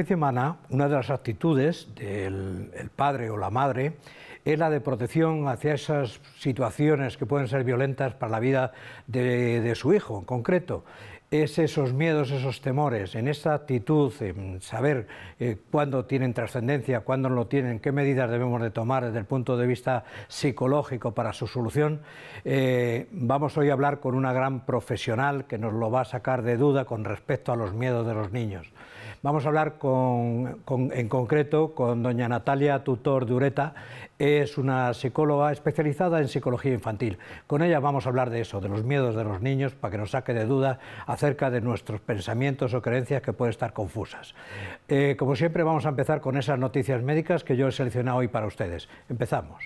especie una de las actitudes del padre o la madre es la de protección hacia esas situaciones que pueden ser violentas para la vida de su hijo en concreto es esos miedos, esos temores, en esa actitud, en saber eh, cuándo tienen trascendencia, cuándo no lo tienen, qué medidas debemos de tomar desde el punto de vista psicológico para su solución. Eh, vamos hoy a hablar con una gran profesional que nos lo va a sacar de duda con respecto a los miedos de los niños. Vamos a hablar en concreto con doña Natalia Tutor Dureta, es una psicóloga especializada en psicología infantil. Con ella vamos a hablar de eso, de los miedos de los niños, para que nos saque de duda acerca de nuestros pensamientos o creencias que pueden estar confusas. Eh, como siempre, vamos a empezar con esas noticias médicas que yo he seleccionado hoy para ustedes. Empezamos.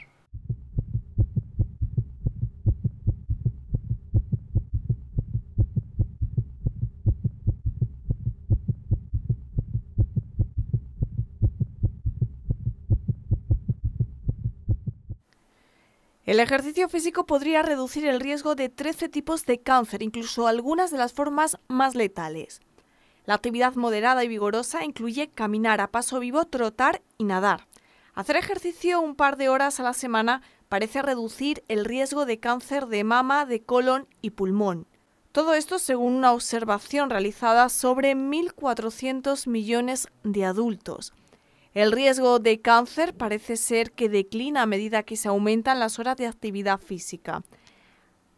El ejercicio físico podría reducir el riesgo de 13 tipos de cáncer, incluso algunas de las formas más letales. La actividad moderada y vigorosa incluye caminar a paso vivo, trotar y nadar. Hacer ejercicio un par de horas a la semana parece reducir el riesgo de cáncer de mama, de colon y pulmón. Todo esto según una observación realizada sobre 1.400 millones de adultos. El riesgo de cáncer parece ser que declina a medida que se aumentan las horas de actividad física.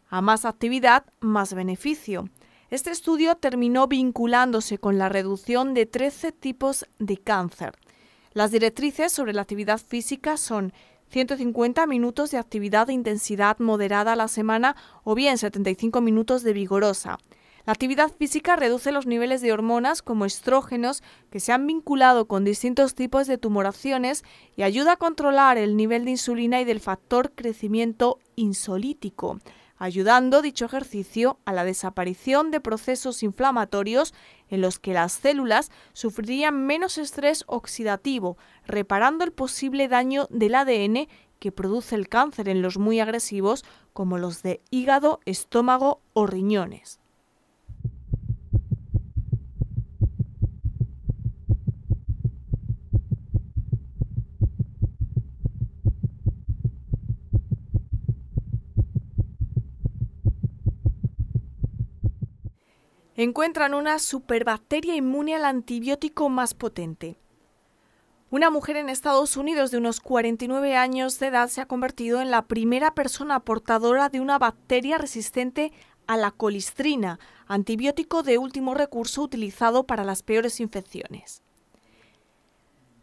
A más actividad, más beneficio. Este estudio terminó vinculándose con la reducción de 13 tipos de cáncer. Las directrices sobre la actividad física son 150 minutos de actividad de intensidad moderada a la semana o bien 75 minutos de vigorosa, la actividad física reduce los niveles de hormonas como estrógenos que se han vinculado con distintos tipos de tumoraciones y ayuda a controlar el nivel de insulina y del factor crecimiento insolítico, ayudando dicho ejercicio a la desaparición de procesos inflamatorios en los que las células sufrirían menos estrés oxidativo, reparando el posible daño del ADN que produce el cáncer en los muy agresivos como los de hígado, estómago o riñones. encuentran una superbacteria inmune al antibiótico más potente. Una mujer en Estados Unidos de unos 49 años de edad se ha convertido en la primera persona portadora de una bacteria resistente a la colistrina, antibiótico de último recurso utilizado para las peores infecciones.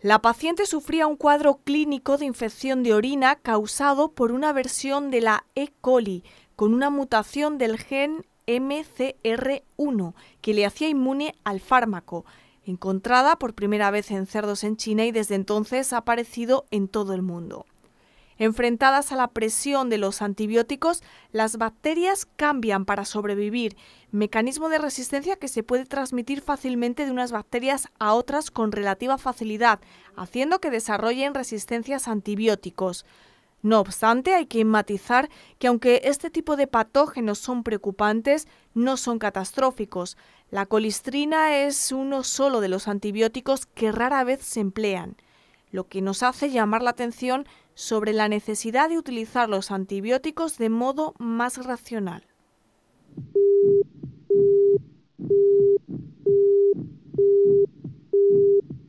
La paciente sufría un cuadro clínico de infección de orina causado por una versión de la E. coli con una mutación del gen MCR1, que le hacía inmune al fármaco, encontrada por primera vez en cerdos en China y desde entonces ha aparecido en todo el mundo. Enfrentadas a la presión de los antibióticos, las bacterias cambian para sobrevivir, mecanismo de resistencia que se puede transmitir fácilmente de unas bacterias a otras con relativa facilidad, haciendo que desarrollen resistencias antibióticos. No obstante, hay que matizar que aunque este tipo de patógenos son preocupantes, no son catastróficos. La colistrina es uno solo de los antibióticos que rara vez se emplean, lo que nos hace llamar la atención sobre la necesidad de utilizar los antibióticos de modo más racional.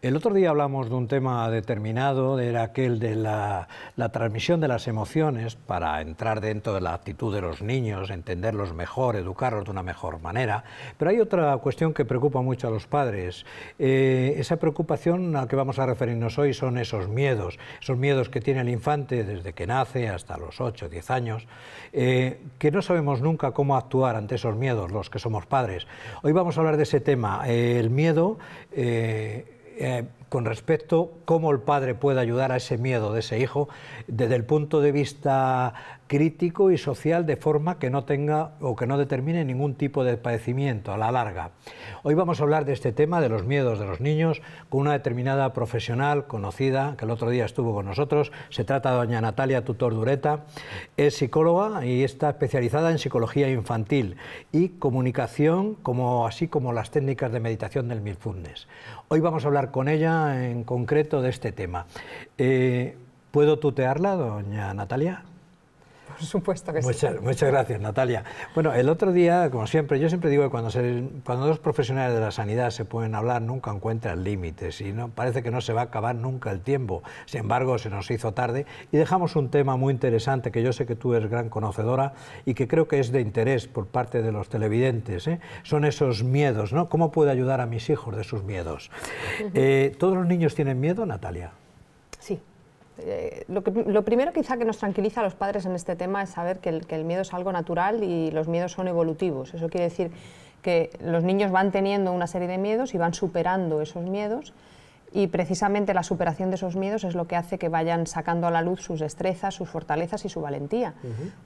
El otro día hablamos de un tema determinado, era aquel de la, transmisión de las emociones para entrar dentro de la actitud de los niños, entenderlos mejor, educarlos de una mejor manera. Pero hay otra cuestión que preocupa mucho a los padres. Eh, esa preocupación a la que vamos a referirnos hoy son esos miedos, esos miedos que tiene el infante desde que nace hasta los 8 o 10 años, eh, que no sabemos nunca cómo actuar ante esos miedos, los que somos padres. Hoy vamos a hablar de ese tema, eh, el miedo uh, con respecto a cómo el padre puede ayudar a ese miedo de ese hijo desde el punto de vista crítico y social de forma que no tenga o que no determine ningún tipo de padecimiento a la larga. Hoy vamos a hablar de este tema, de los miedos de los niños, con una determinada profesional conocida que el otro día estuvo con nosotros. Se trata de doña Natalia Tutor Dureta. Es psicóloga y está especializada en psicología infantil y comunicación, así como las técnicas de meditación del Milfundes. Hoy vamos a hablar con ella en concreto de este tema. Eh, ¿Puedo tutearla, doña Natalia? Por supuesto que sí. Muchas gracias, Natalia. Bueno, el otro día, como siempre, yo siempre digo que cuando, cuando dos profesionales de la sanidad se pueden hablar, nunca encuentran límites y no, parece que no se va a acabar nunca el tiempo. Sin embargo, se nos hizo tarde y dejamos un tema muy interesante que yo sé que tú eres gran conocedora y que creo que es de interés por parte de los televidentes. ¿eh? Son esos miedos, ¿no? ¿Cómo puedo ayudar a mis hijos de sus miedos? Eh, ¿Todos los niños tienen miedo, Natalia? Eh, lo, primero quizá que nos tranquiliza a los padres en este tema es saber que el miedo es algo natural y los miedos son evolutivos. Eso quiere decir que los niños van teniendo una serie de miedos y van superando esos miedos y precisamente la superación de esos miedos es lo que hace que vayan sacando a la luz sus destrezas, sus fortalezas y su valentía.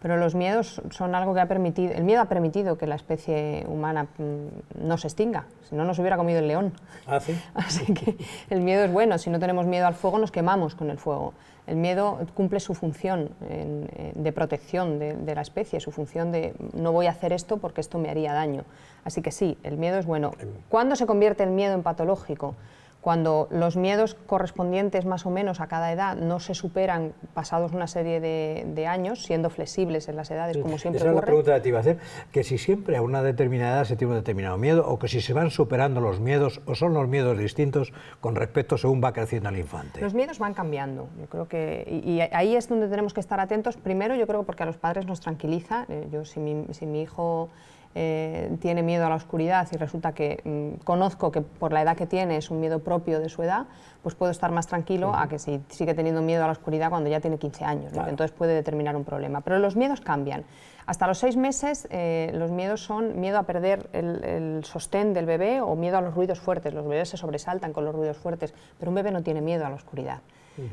Pero los miedos son algo que ha permitido, el miedo ha permitido que la especie humana mm, no se extinga, si no nos hubiera comido el león. Ah, Así que el miedo es bueno, si no tenemos miedo al fuego nos quemamos con el fuego. El miedo cumple su función de protección de, de, la especie, su función de no voy a hacer esto porque esto me haría daño. Así que sí, el miedo es bueno. ¿Cuándo se convierte el miedo en patológico? Cuando los miedos correspondientes más o menos a cada edad no se superan pasados una serie de, años, siendo flexibles en las edades, como siempre Esa es la pregunta que te iba a hacer, que si siempre a una determinada edad se tiene un determinado miedo, o que si se van superando los miedos, o son los miedos distintos con respecto según va creciendo el infante. Los miedos van cambiando, yo creo que... Y, ahí es donde tenemos que estar atentos. Primero, yo creo porque a los padres nos tranquiliza. Eh, yo, si mi, si mi hijo eh, tiene miedo a la oscuridad y resulta que mm, conozco que por la edad que tiene es un miedo propio de su edad, pues puedo estar más tranquilo a que si sigue teniendo miedo a la oscuridad cuando ya tiene 15 años, entonces puede determinar un problema. Pero los miedos cambian. Hasta los seis meses eh, los miedos son miedo a perder el, sostén del bebé o miedo a los ruidos fuertes. Los bebés se sobresaltan con los ruidos fuertes, pero un bebé no tiene miedo a la oscuridad.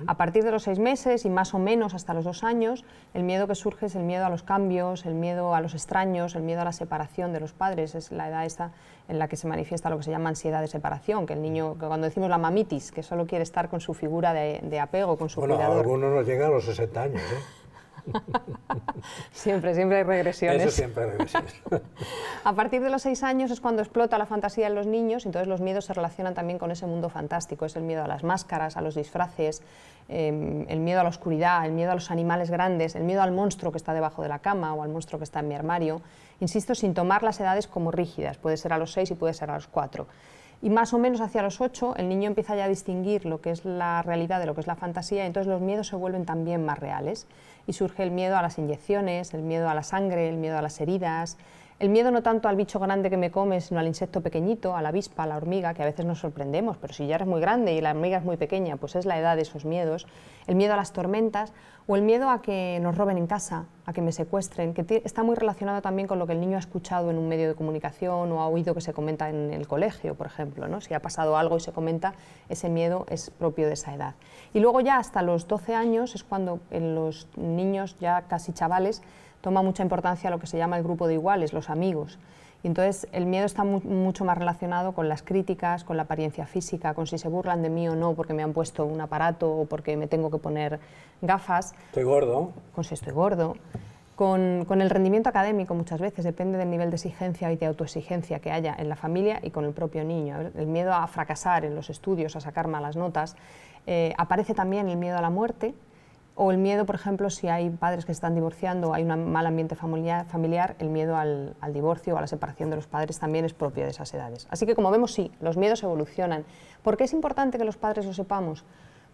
A partir de los seis meses y más o menos hasta los dos años, el miedo que surge es el miedo a los cambios, el miedo a los extraños, el miedo a la separación de los padres. Es la edad en la que se manifiesta lo que se llama ansiedad de separación, que el niño, que cuando decimos la mamitis, que solo quiere estar con su figura de, apego, con su bueno, cuidador. algunos nos llega a los 60 años, ¿eh? siempre, siempre hay regresiones. Eso siempre hay regresiones. a partir de los seis años es cuando explota la fantasía en los niños, entonces los miedos se relacionan también con ese mundo fantástico. Es el miedo a las máscaras, a los disfraces, em, el miedo a la oscuridad, el miedo a los animales grandes, el miedo al monstruo que está debajo de la cama o al monstruo que está en mi armario. Insisto, sin tomar las edades como rígidas, puede ser a los seis y puede ser a los cuatro. Y más o menos hacia los ocho el niño empieza ya a distinguir lo que es la realidad de lo que es la fantasía, y entonces los miedos se vuelven también más reales y surge el miedo a las inyecciones, el miedo a la sangre, el miedo a las heridas, el miedo no tanto al bicho grande que me come, sino al insecto pequeñito, a la avispa, a la hormiga, que a veces nos sorprendemos, pero si ya eres muy grande y la hormiga es muy pequeña, pues es la edad de esos miedos. El miedo a las tormentas o el miedo a que nos roben en casa, a que me secuestren, que está muy relacionado también con lo que el niño ha escuchado en un medio de comunicación o ha oído que se comenta en el colegio, por ejemplo. ¿no? Si ha pasado algo y se comenta, ese miedo es propio de esa edad. Y luego ya hasta los 12 años es cuando en los niños ya casi chavales toma mucha importancia lo que se llama el grupo de iguales, los amigos. Y entonces el miedo está mucho más relacionado con las críticas, con la apariencia física, con si se burlan de mí o no porque me han puesto un aparato o porque me tengo que poner gafas. Estoy gordo. Con si estoy gordo. Con, el rendimiento académico muchas veces, depende del nivel de exigencia y de autoexigencia que haya en la familia y con el propio niño. El miedo a fracasar en los estudios, a sacar malas notas. Eh, aparece también el miedo a la muerte, o el miedo, por ejemplo, si hay padres que están divorciando, o hay un mal ambiente familiar, familiar el miedo al, divorcio o a la separación de los padres también es propio de esas edades. Así que como vemos, sí, los miedos evolucionan. ¿Por qué es importante que los padres lo sepamos?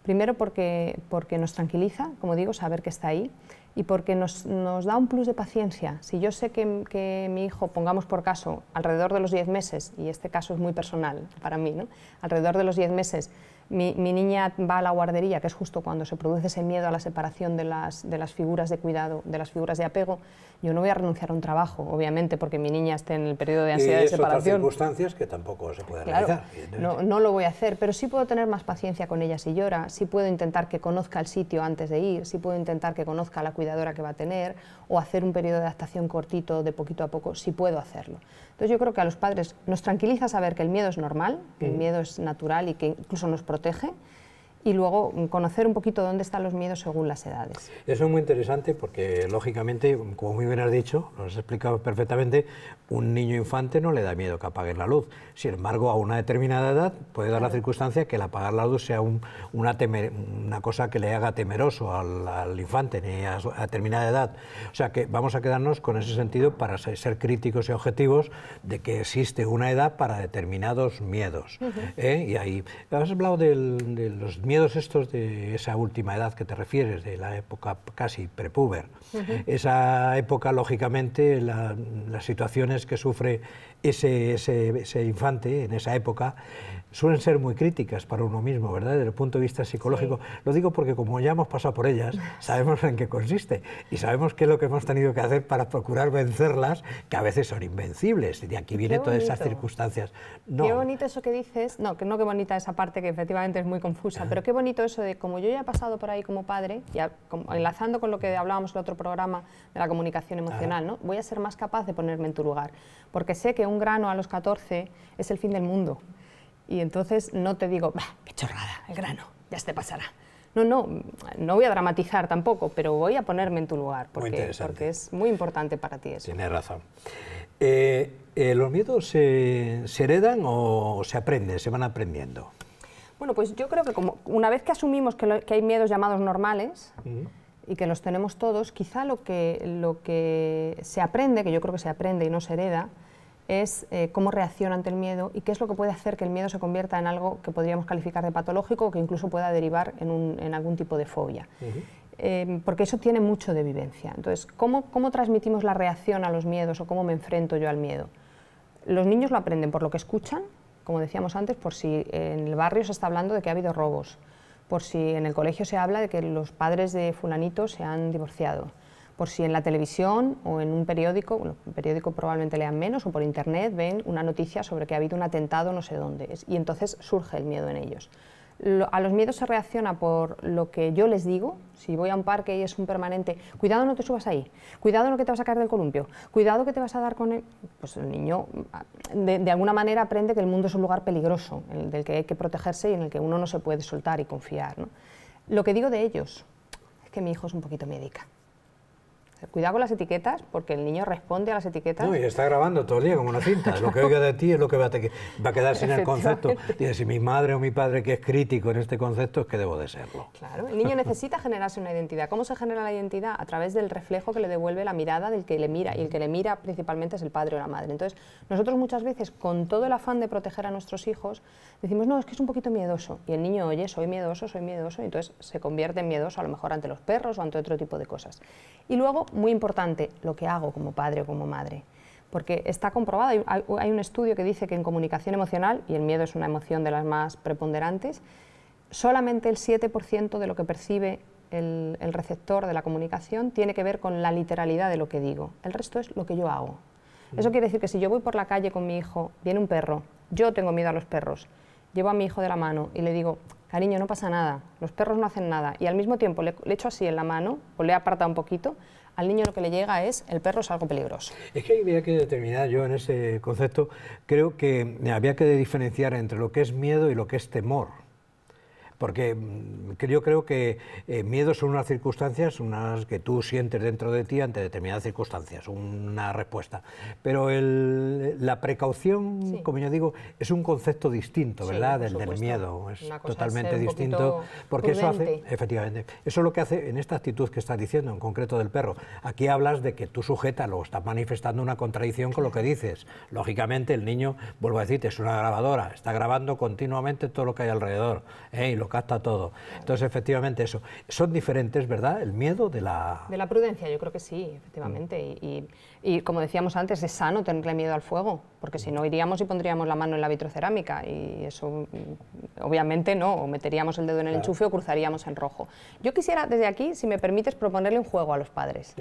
Primero porque, porque nos tranquiliza, como digo, saber que está ahí y porque nos, da un plus de paciencia. Si yo sé que, mi hijo, pongamos por caso, alrededor de los 10 meses, y este caso es muy personal para mí, ¿no? alrededor de los 10 meses mi, niña va a la guardería, que es justo cuando se produce ese miedo a la separación de las, de las figuras de cuidado, de las figuras de apego, yo no voy a renunciar a un trabajo, obviamente, porque mi niña esté en el periodo de ansiedad y de separación. circunstancias que tampoco se puede realizar, no, no, lo voy a hacer, pero sí puedo tener más paciencia con ella si llora, sí puedo intentar que conozca el sitio antes de ir, sí puedo intentar que conozca a la cuidadora que va a tener, o hacer un periodo de adaptación cortito, de poquito a poco, sí puedo hacerlo. Entonces yo creo que a los padres nos tranquiliza saber que el miedo es normal, que el miedo es natural y que incluso nos protege, y luego conocer un poquito dónde están los miedos según las edades. Eso es muy interesante porque, lógicamente, como muy bien has dicho, lo has explicado perfectamente, un niño infante no le da miedo que apague la luz. Sin embargo, a una determinada edad puede dar la circunstancia que el apagar la luz sea una, cosa que le haga temeroso al, infante ni a, determinada edad. O sea que vamos a quedarnos con ese sentido para ser, críticos y objetivos de que existe una edad para determinados miedos. ¿eh? Y ahí has hablado de los miedos miedos estos de esa última edad que te refieres, de la época casi prepuber. Esa época, lógicamente, las situaciones que sufre ese, ese, infante en esa época suelen ser muy críticas para uno mismo, ¿verdad? Desde el punto de vista psicológico. Lo digo porque como ya hemos pasado por ellas, sabemos en qué consiste y sabemos qué es lo que hemos tenido que hacer para procurar vencerlas, que a veces son invencibles. Y de aquí viene todas esas circunstancias. Qué bonito eso que dices. No, que no qué bonita esa parte que efectivamente es muy confusa, pero qué bonito eso de como yo ya he pasado por ahí como padre, ya enlazando con lo que hablábamos en el otro programa de la comunicación emocional, ¿no? Voy a ser más capaz de ponerme en tu lugar, porque sé que un grano a los 14 es el fin del mundo. Y entonces no te digo, bah, qué chorrada, el grano, ya se te pasará. No, no, no voy a dramatizar tampoco, pero voy a ponerme en tu lugar, porque, porque es muy importante para ti eso. Tienes razón. Eh, eh, ¿Los miedos se heredan o se aprenden, se van aprendiendo? Bueno, pues yo creo que como una vez que asumimos que, hay miedos llamados normales y que los tenemos todos, quizá lo que, lo que se aprende, que yo creo que se aprende y no se hereda, es eh, cómo reacciona ante el miedo y qué es lo que puede hacer que el miedo se convierta en algo que podríamos calificar de patológico o que incluso pueda derivar en, algún tipo de fobia. Em, porque eso tiene mucho de vivencia. Entonces, ¿cómo, ¿cómo transmitimos la reacción a los miedos o cómo me enfrento yo al miedo? Los niños lo aprenden por lo que escuchan, como decíamos antes, por si en el barrio se está hablando de que ha habido robos, por si en el colegio se habla de que los padres de fulanito se han divorciado, por si en la televisión o en un periódico, bueno, un periódico probablemente lean menos, o por internet ven una noticia sobre que ha habido un atentado no sé dónde, y entonces surge el miedo en ellos. a los miedos se reacciona por lo que yo les digo, si voy a un parque y es un permanente, cuidado no te subas ahí, cuidado no que te vas a caer del columpio, cuidado que te vas a dar con él, pues el niño ah, de, alguna manera aprende que el mundo es un lugar peligroso, el del que hay que protegerse y en el que uno no se puede soltar y confiar. Lo que digo de ellos es que mi hijo es un poquito médica. Cuidado con las etiquetas, porque el niño responde a las etiquetas. No, y está grabando todo el día como una cinta. Lo que oiga de ti es lo que va a, quedar sin el concepto. Dice, si mi madre o mi padre que es crítico en este concepto, es que debo de serlo. Claro, el niño necesita generarse una identidad. ¿Cómo se genera la identidad? A través del reflejo que le devuelve la mirada del que le mira. Y el que le mira principalmente es el padre o la madre. Entonces, nosotros muchas veces, con todo el afán de proteger a nuestros hijos, decimos, no, es que es un poquito miedoso. Y el niño, oye, soy miedoso, soy miedoso. Y entonces se convierte en miedoso a lo mejor ante los perros o ante otro tipo de cosas. Y luego muy importante, lo que hago como padre o como madre. Porque está comprobado, hay, un estudio que dice que en comunicación emocional, y el miedo es una emoción de las más preponderantes, solamente el 7% de lo que percibe el, receptor de la comunicación tiene que ver con la literalidad de lo que digo. El resto es lo que yo hago. Mm. Eso quiere decir que si yo voy por la calle con mi hijo, viene un perro, yo tengo miedo a los perros, llevo a mi hijo de la mano y le digo, cariño, no pasa nada, los perros no hacen nada, y al mismo tiempo le, le echo así en la mano, o le he apartado un poquito, al niño lo que le llega es el perro es algo peligroso. Es que había que determinar, yo en ese concepto, creo que había que diferenciar entre lo que es miedo y lo que es temor porque mm, yo creo que eh, miedo miedos son unas circunstancias, unas que tú sientes dentro de ti ante determinadas circunstancias, una respuesta. Pero la precaución, como yo digo, es un concepto distinto, ¿verdad? Del, miedo, es totalmente distinto, porque eso hace, efectivamente, eso es lo que hace en esta actitud que estás diciendo, en concreto del perro. Aquí hablas de que tú sujetas lo, estás manifestando una contradicción con lo que dices. Lógicamente, el niño, vuelvo a decirte, es una grabadora, está grabando continuamente todo lo que hay alrededor. ¿eh? lo capta todo. Entonces, efectivamente, eso. Son diferentes, ¿verdad? El miedo de la... De la prudencia, yo creo que sí, efectivamente. Y, como decíamos antes, es sano tenerle miedo al fuego, porque si no iríamos y pondríamos la mano en la vitrocerámica y eso, mm, obviamente, no. O meteríamos el dedo en el enchufe o cruzaríamos en rojo. Yo quisiera, desde aquí, si me permites, proponerle un juego a los padres.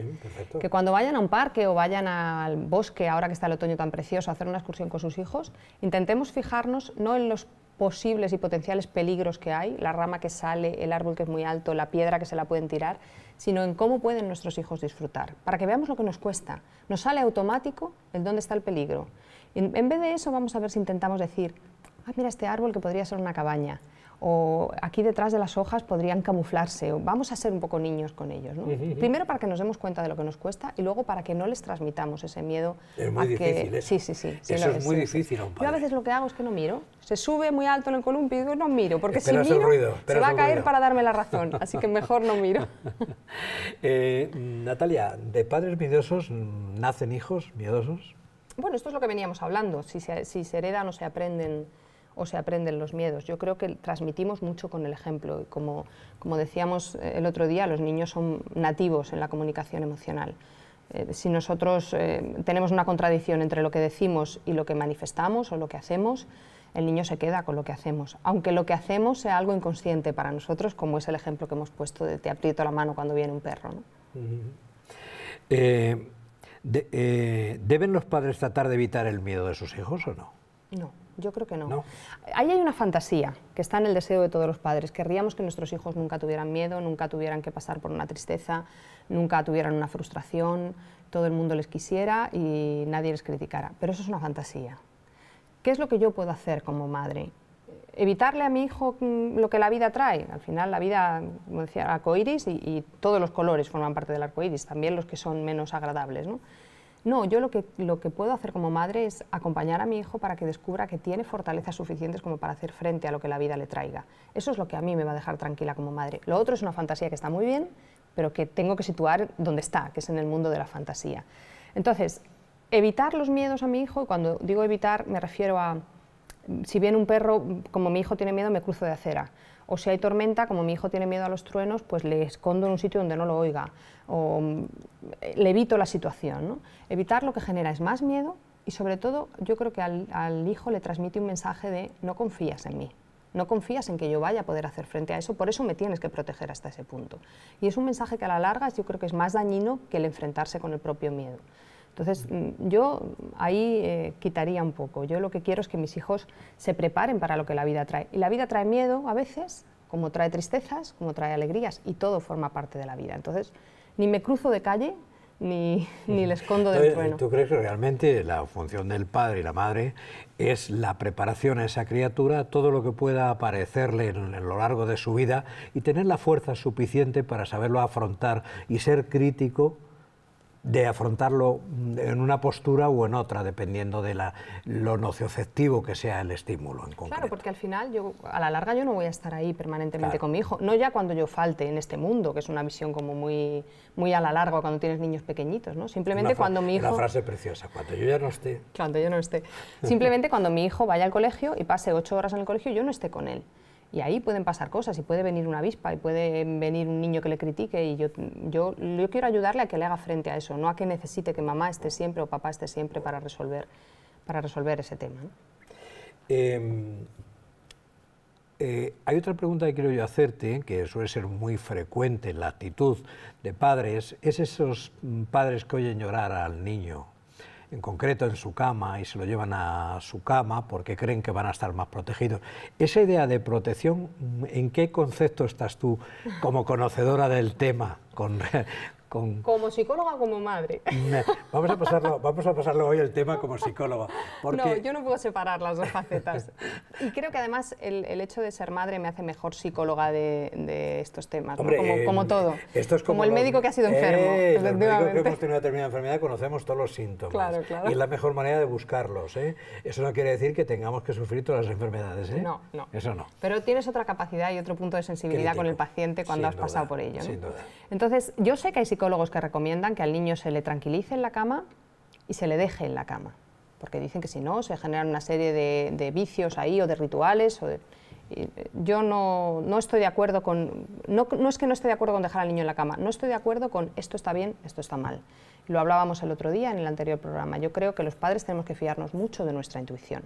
Que cuando vayan a un parque o vayan al bosque, ahora que está el otoño tan precioso, a hacer una excursión con sus hijos, intentemos fijarnos no en los posibles y potenciales peligros que hay, la rama que sale, el árbol que es muy alto, la piedra que se la pueden tirar, sino en cómo pueden nuestros hijos disfrutar, para que veamos lo que nos cuesta. Nos sale automático el dónde está el peligro. En, en vez de eso vamos a ver si intentamos decir, ah, mira este árbol que podría ser una cabaña, o aquí detrás de las hojas podrían camuflarse, o vamos a ser un poco niños con ellos. Primero para que nos demos cuenta de lo que nos cuesta y luego para que no les transmitamos ese miedo. Es muy a difícil. Que... Sí, sí, sí. eso es, muy difícil. A un padre. Yo a veces lo que hago es que no miro. Se sube muy alto en el columpio y digo, no miro, porque si miro ruido, se va a caer para darme la razón, así que mejor no miro. Eh, Natalia, ¿de padres miedosos nacen hijos miedosos? Bueno, esto es lo que veníamos hablando, si se, si se heredan o se aprenden o se aprenden los miedos. Yo creo que transmitimos mucho con el ejemplo como, como decíamos eh, el otro día, los niños son nativos en la comunicación emocional. Eh, si nosotros eh, tenemos una contradicción entre lo que decimos y lo que manifestamos o lo que hacemos, el niño se queda con lo que hacemos, aunque lo que hacemos sea algo inconsciente para nosotros, como es el ejemplo que hemos puesto de te aprieto la mano cuando viene un perro. ¿Deben los padres tratar de evitar el miedo de sus hijos o no? No. Yo creo que no. Ahí hay una fantasía que está en el deseo de todos los padres. Querríamos que nuestros hijos nunca tuvieran miedo, nunca tuvieran que pasar por una tristeza, nunca tuvieran una frustración, todo el mundo les quisiera y nadie les criticara. Pero eso es una fantasía. ¿Qué es lo que yo puedo hacer como madre? evitarle a mi hijo mm, lo que la vida trae. Al final, la vida, como decía, arcoiris y, y todos los colores forman parte del arcoiris, también los que son menos agradables. ¿no? No, yo lo que, lo que puedo hacer como madre es acompañar a mi hijo para que descubra que tiene fortalezas suficientes como para hacer frente a lo que la vida le traiga. Eso es lo que a mí me va a dejar tranquila como madre. Lo otro es una fantasía que está muy bien, pero que tengo que situar donde está, que es en el mundo de la fantasía. Entonces, evitar los miedos a mi hijo, y cuando digo evitar me refiero a si viene un perro, como mi hijo tiene miedo, me cruzo de acera. O si hay tormenta, como mi hijo tiene miedo a los truenos, pues le escondo en un sitio donde no lo oiga. O mm, le evito la situación. Evitar lo que genera es más miedo y sobre todo yo creo que al hijo le transmite un mensaje de no confías en mí no confías en que yo vaya a poder hacer frente a eso, por eso me tienes que proteger hasta ese punto. Y es un mensaje que a la larga yo creo que es más dañino que el enfrentarse con el propio miedo. Entonces, mm, yo ahí eh, quitaría un poco. Yo lo que quiero es que mis hijos se preparen para lo que la vida trae. Y la vida trae miedo a veces, como trae tristezas, como trae alegrías, y todo forma parte de la vida. Entonces, ni me cruzo de calle, ni, ni le escondo del trueno. ¿Tú crees que realmente la función del padre y la madre es la preparación a esa criatura, todo lo que pueda aparecerle en, lo largo de su vida y tener la fuerza suficiente para saberlo afrontar y ser crítico de afrontarlo mm, en una postura o en otra, dependiendo de la, lo nocioceptivo que sea el estímulo en concreto. Claro, porque al final, yo, a la larga, yo no voy a estar ahí permanentemente con mi hijo, no ya cuando yo falte en este mundo, que es una visión como muy, muy a la larga cuando tienes niños pequeñitos, ¿no? Simplemente cuando mi hijo... Una frase preciosa, cuando yo ya no esté. Cuando yo no esté. Simplemente cuando mi hijo vaya al colegio y pase ocho horas en el colegio, yo no esté con él. Y ahí pueden pasar cosas, y puede venir una avispa, y puede venir un niño que le critique, y yo, yo, yo quiero ayudarle a que le haga frente a eso, no a que necesite que mamá esté siempre o papá esté siempre para resolver, para resolver ese tema. Em, eh, hay otra pregunta que quiero yo hacerte, que suele ser muy frecuente en la actitud de padres, es esos mm, padres que oyen llorar al niño en concreto en su cama y se lo llevan a su cama porque creen que van a estar más protegidos. Esa idea de protección, ¿en qué concepto estás tú como conocedora del tema con, como psicóloga, como madre. Vamos a pasarlo, vamos a pasarlo hoy el tema como psicóloga. No, yo no puedo separar las dos facetas. y creo que además el, el, hecho de ser madre me hace mejor psicóloga de, de estos temas, como, eh, todo. como, el médico que ha sido enfermo. el eh, médico que hemos tenido una determinada enfermedad conocemos todos los síntomas. Y es la mejor manera de buscarlos. ¿eh? Eso no quiere decir que tengamos que sufrir todas las enfermedades. ¿eh? No, no. Eso no. Pero tienes otra capacidad y otro punto de sensibilidad con el paciente cuando has pasado por ello. Sin duda. Entonces, yo sé que hay psicólogos que recomiendan que al niño se le tranquilice en la cama y se le deje en la cama, porque dicen que si no se generan una serie de, vicios ahí o de rituales. Eh, yo no, estoy de acuerdo con, no, es que no esté de acuerdo con dejar al niño en la cama, no estoy de acuerdo con esto está bien, esto está mal. Lo hablábamos el otro día en el anterior programa. Yo creo que los padres tenemos que fiarnos mucho de nuestra intuición.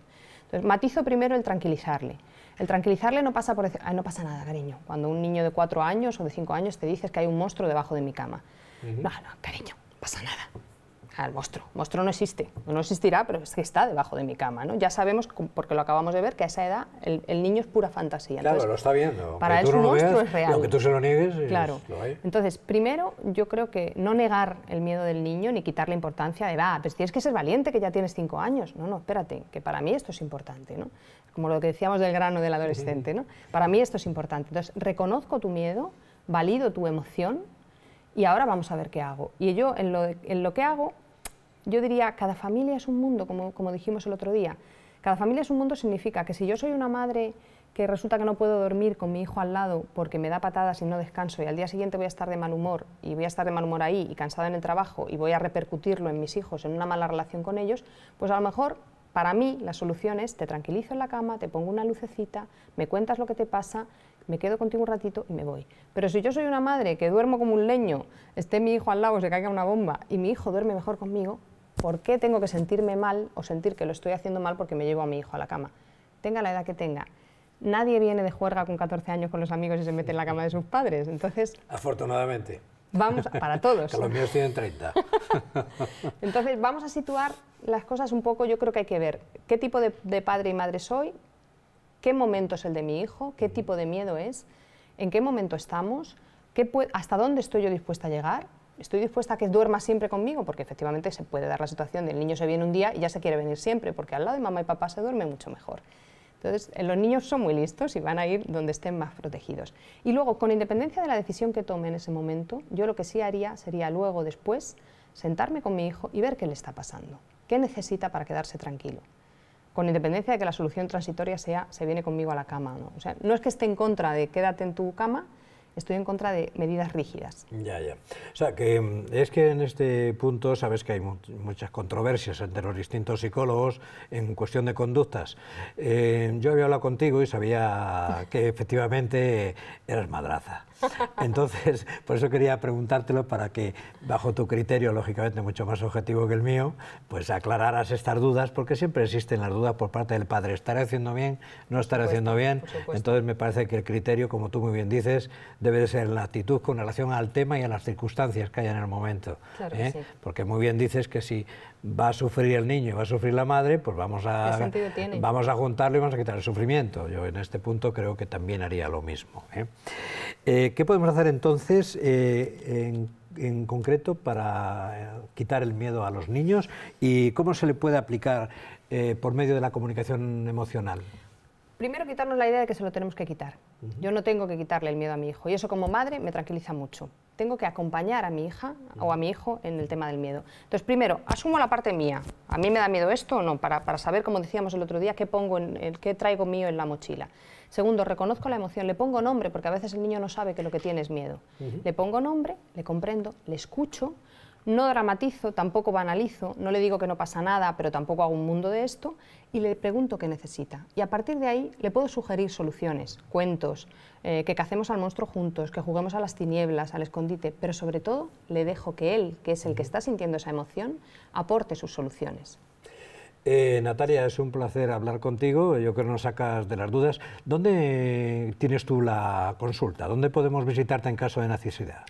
matizo primero el tranquilizarle. El tranquilizarle no pasa por decir, no pasa nada, cariño. Cuando un niño de cuatro años o de cinco años te dices que hay un monstruo debajo de mi cama. No, cariño, pasa nada. Al ah, monstruo. El monstruo no existe. No existirá, pero es que está debajo de mi cama. ¿no? Ya sabemos, porque lo acabamos de ver, que a esa edad el, niño es pura fantasía. claro, lo está viendo. Para él monstruo es real. Aunque tú se lo niegues, claro. Es, lo hay. Entonces, primero, yo creo que no negar el miedo del niño ni quitarle importancia de, edad. Pero pues tienes que ser valiente que ya tienes cinco años. No, no, espérate, que para mí esto es importante. ¿no? Como lo que decíamos del grano del adolescente. ¿no? Para mí esto es importante. Entonces, reconozco tu miedo, valido tu emoción y ahora vamos a ver qué hago. Y yo en lo, que hago, yo diría, cada familia es un mundo, como, como dijimos el otro día. Cada familia es un mundo significa que si yo soy una madre que resulta que no puedo dormir con mi hijo al lado porque me da patadas y no descanso y al día siguiente voy a estar de mal humor y voy a estar de mal humor ahí y cansado en el trabajo y voy a repercutirlo en mis hijos en una mala relación con ellos, pues a lo mejor para mí la solución es te tranquilizo en la cama, te pongo una lucecita, me cuentas lo que te pasa, me quedo contigo un ratito y me voy. Pero si yo soy una madre que duermo como un leño, esté mi hijo al lado, se caiga una bomba y mi hijo duerme mejor conmigo, ¿por qué tengo que sentirme mal o sentir que lo estoy haciendo mal porque me llevo a mi hijo a la cama? Tenga la edad que tenga. Nadie viene de juerga con 14 años con los amigos y se mete en la cama de sus padres. Entonces, afortunadamente. Vamos para todos. que los míos tienen 30. Entonces, vamos a situar las cosas un poco, yo creo que hay que ver qué tipo de padre y madre soy, qué momento es el de mi hijo, qué tipo de miedo es, en qué momento estamos, hasta dónde estoy yo dispuesta a llegar. Estoy dispuesta a que duerma siempre conmigo, porque efectivamente se puede dar la situación del niño se viene un día y ya se quiere venir siempre, porque al lado de mamá y papá se duerme mucho mejor. Entonces, eh, los niños son muy listos y van a ir donde estén más protegidos. Y luego, con independencia de la decisión que tome en ese momento, yo lo que sí haría sería luego, después, sentarme con mi hijo y ver qué le está pasando, qué necesita para quedarse tranquilo con independencia de que la solución transitoria sea se viene conmigo a la cama. ¿no? O sea, no es que esté en contra de quédate en tu cama, estoy en contra de medidas rígidas. Ya, ya. O sea, que mm, es que en este punto sabes que hay muchas controversias entre los distintos psicólogos en cuestión de conductas. Eh, yo había hablado contigo y sabía que efectivamente eras madraza. Entonces, por eso quería preguntártelo para que, bajo tu criterio, lógicamente mucho más objetivo que el mío, pues aclararas estas dudas, porque siempre existen las dudas por parte del padre. ¿Estaré haciendo bien? ¿No estaré haciendo bien? Entonces, me parece que el criterio, como tú muy bien dices, debe de ser la actitud con relación al tema y a las circunstancias que hay en el momento. ¿eh? Porque muy bien dices que si va a sufrir el niño y va a sufrir la madre, pues vamos a, vamos juntarlo y vamos a quitar el sufrimiento. Yo en este punto creo que también haría lo mismo. ¿eh? Eh, qué podemos hacer entonces eh, en, concreto para quitar el miedo a los niños y cómo se le puede aplicar por medio de la comunicación emocional? primero quitarnos la idea de que se lo tenemos que quitar. Yo no tengo que quitarle el miedo a mi hijo y eso como madre me tranquiliza mucho. Tengo que acompañar a mi hija o a mi hijo en el tema del miedo. Entonces, primero, asumo la parte mía. ¿A mí me da miedo esto o no? Para, saber, como decíamos el otro día, qué, pongo en, el, qué traigo mío en la mochila. Segundo, reconozco la emoción, le pongo nombre, porque a veces el niño no sabe que lo que tiene es miedo. Le pongo nombre, le comprendo, le escucho, no dramatizo, tampoco banalizo, no le digo que no pasa nada, pero tampoco hago un mundo de esto, y le pregunto qué necesita. Y a partir de ahí le puedo sugerir soluciones, cuentos, eh, que cacemos al monstruo juntos, que juguemos a las tinieblas, al escondite, pero sobre todo le dejo que él, que es el que está sintiendo esa emoción, aporte sus soluciones. Eh, Natalia, es un placer hablar contigo. Yo creo que nos sacas de las dudas. ¿Dónde tienes tú la consulta? ¿Dónde podemos visitarte en caso de necesidad?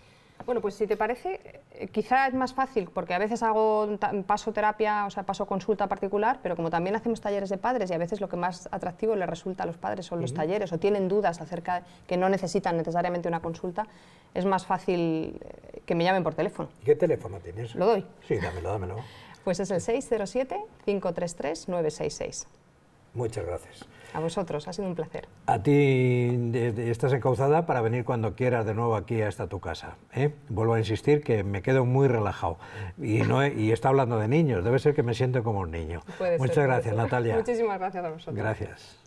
Bueno, pues si te parece, eh, quizá es más fácil, porque a veces hago paso terapia, o sea, paso consulta particular, pero como también hacemos talleres de padres y a veces lo que más atractivo le resulta a los padres son los talleres, o tienen dudas acerca que no necesitan necesariamente una consulta, es más fácil eh, que me llamen por teléfono. qué teléfono tienes? Lo doy. Sí, dámelo, dámelo. Pues es el 607 533 966. Muchas gracias. A vosotros, ha sido un placer. A ti estás encauzada para venir cuando quieras de nuevo aquí hasta tu casa. ¿eh? Vuelvo a insistir que me quedo muy relajado y, no, y está hablando de niños, debe ser que me siento como un niño. Muchas gracias, Natalia. Muchísimas gracias a vosotros. Gracias.